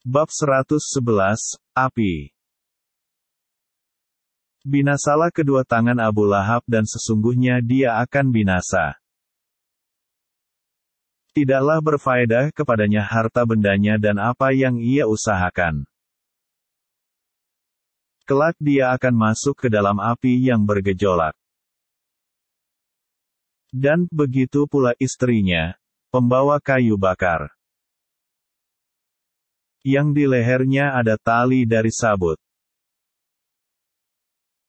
Bab 111, Api Binasalah kedua tangan Abu Lahab dan sesungguhnya dia akan binasa. Tidaklah berfaedah kepadanya harta bendanya dan apa yang ia usahakan. Kelak dia akan masuk ke dalam api yang bergejolak. Dan begitu pula istrinya, pembawa kayu bakar yang di lehernya ada tali dari sabut.